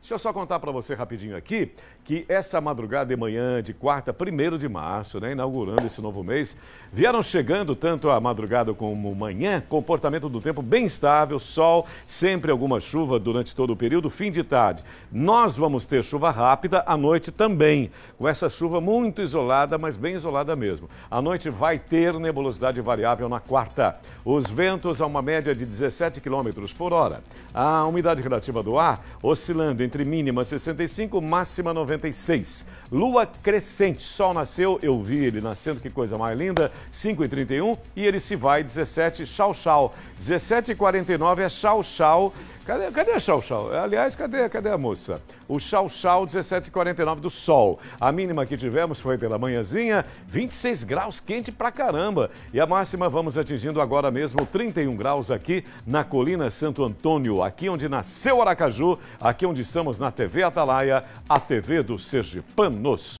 Deixa eu só contar para você rapidinho aqui que essa madrugada de manhã de quarta, 1 de março, né, inaugurando esse novo mês, vieram chegando tanto a madrugada como manhã, comportamento do tempo bem estável, sol, sempre alguma chuva durante todo o período, fim de tarde. Nós vamos ter chuva rápida à noite também, com essa chuva muito isolada, mas bem isolada mesmo. À noite vai ter nebulosidade variável na quarta. Os ventos a uma média de 17 km por hora. A umidade relativa do ar oscila oscilando entre mínima 65, máxima 96. Lua crescente, sol nasceu, eu vi ele nascendo, que coisa mais linda, 5 e 31 e ele se vai, 17, Chau Chau 17 e 49 é Chau Chau Cadê, cadê a Chau Chau? Aliás, cadê, cadê a moça? O Chau Chau 1749 do Sol. A mínima que tivemos foi pela manhãzinha, 26 graus, quente pra caramba. E a máxima vamos atingindo agora mesmo 31 graus aqui na Colina Santo Antônio, aqui onde nasceu Aracaju, aqui onde estamos na TV Atalaia, a TV dos Sergipanos.